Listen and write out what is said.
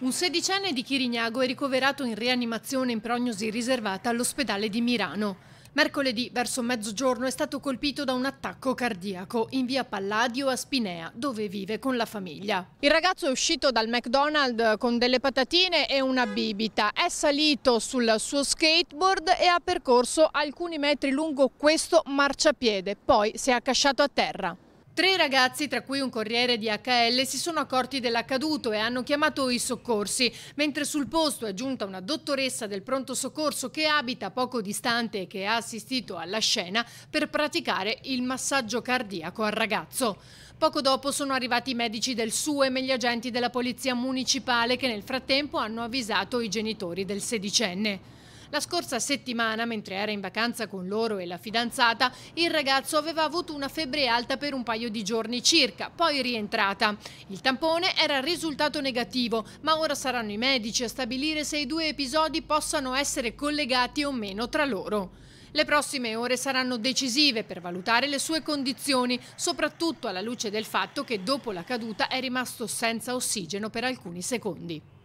Un sedicenne di Chirignago è ricoverato in rianimazione in prognosi riservata all'ospedale di Mirano. Mercoledì, verso mezzogiorno, è stato colpito da un attacco cardiaco in via Palladio a Spinea, dove vive con la famiglia. Il ragazzo è uscito dal McDonald's con delle patatine e una bibita. È salito sul suo skateboard e ha percorso alcuni metri lungo questo marciapiede. Poi si è accasciato a terra. Tre ragazzi, tra cui un corriere di HL, si sono accorti dell'accaduto e hanno chiamato i soccorsi, mentre sul posto è giunta una dottoressa del pronto soccorso che abita poco distante e che ha assistito alla scena per praticare il massaggio cardiaco al ragazzo. Poco dopo sono arrivati i medici del SUEM e gli agenti della polizia municipale che nel frattempo hanno avvisato i genitori del sedicenne. La scorsa settimana, mentre era in vacanza con loro e la fidanzata, il ragazzo aveva avuto una febbre alta per un paio di giorni circa, poi rientrata. Il tampone era risultato negativo, ma ora saranno i medici a stabilire se i due episodi possano essere collegati o meno tra loro. Le prossime ore saranno decisive per valutare le sue condizioni, soprattutto alla luce del fatto che dopo la caduta è rimasto senza ossigeno per alcuni secondi.